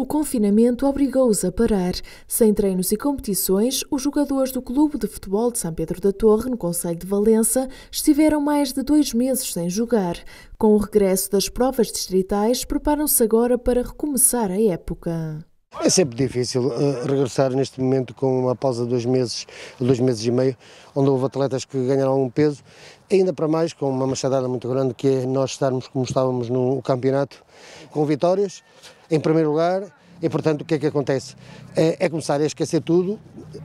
O confinamento obrigou-os a parar. Sem treinos e competições, os jogadores do Clube de Futebol de São Pedro da Torre, no Conselho de Valença, estiveram mais de dois meses sem jogar. Com o regresso das provas distritais, preparam-se agora para recomeçar a época. É sempre difícil uh, regressar neste momento com uma pausa de dois meses, dois meses e meio, onde houve atletas que ganharam algum peso, ainda para mais com uma machadada muito grande que é nós estarmos como estávamos no campeonato, com vitórias, em primeiro lugar. E, portanto, o que é que acontece? É, é começar a esquecer tudo,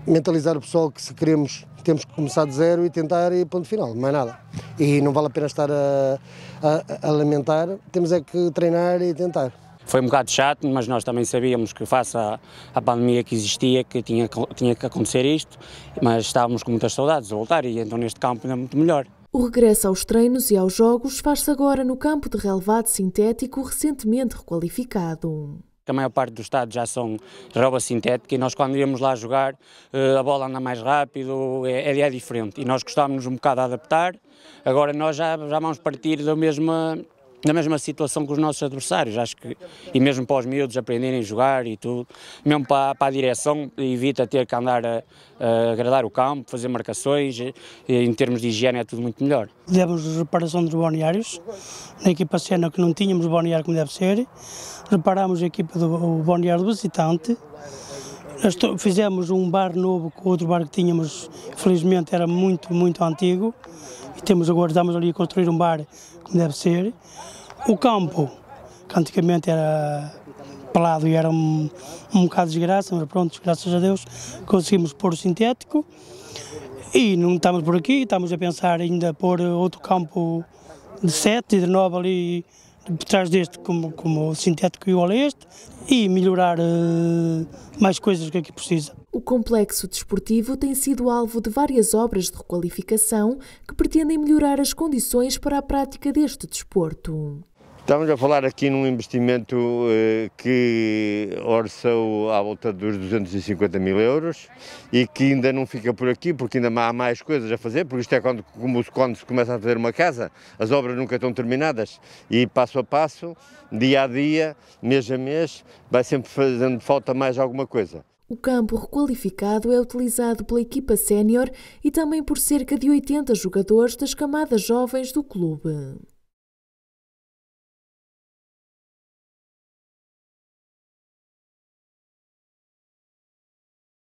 mentalizar o pessoal que se queremos, temos que começar de zero e tentar e ponto final, não é nada. E não vale a pena estar a, a, a lamentar, temos é que treinar e tentar. Foi um bocado chato, mas nós também sabíamos que face à, à pandemia que existia, que tinha, tinha que acontecer isto, mas estávamos com muitas saudades de voltar e então neste campo ainda é muito melhor. O regresso aos treinos e aos jogos faz-se agora no campo de relevado sintético recentemente requalificado a maior parte do estado já são relva sintética e nós quando íamos lá jogar eh, a bola anda mais rápido, é, é, é diferente e nós gostávamos um bocado de adaptar, agora nós já, já vamos partir da mesma, na mesma situação que os nossos adversários, acho que, e mesmo para os miúdos aprenderem a jogar e tudo, mesmo para, para a direção, evita ter que andar a, a agradar o campo, fazer marcações, e, em termos de higiene é tudo muito melhor. Demos reparação dos balneários, na equipa cena que não tínhamos balneário como deve ser, reparámos a equipa do balneário do visitante, fizemos um bar novo com outro bar que tínhamos, felizmente era muito, muito antigo, e temos agora, estamos ali a construir um bar como deve ser. O campo, que antigamente era pelado e era um, um bocado de desgraça, mas pronto, graças a Deus conseguimos pôr o sintético. E não estamos por aqui, estamos a pensar ainda pôr eh, outro campo de 7 e de 9 ali por trás deste, como, como sintético igual a este, e melhorar uh, mais coisas que aqui precisa complexo desportivo tem sido alvo de várias obras de requalificação que pretendem melhorar as condições para a prática deste desporto. Estamos a falar aqui num investimento eh, que orçou à volta dos 250 mil euros e que ainda não fica por aqui, porque ainda há mais coisas a fazer, porque isto é quando, como quando se começa a fazer uma casa, as obras nunca estão terminadas e passo a passo, dia a dia, mês a mês, vai sempre fazendo falta mais alguma coisa. O campo requalificado é utilizado pela equipa sénior e também por cerca de 80 jogadores das camadas jovens do clube.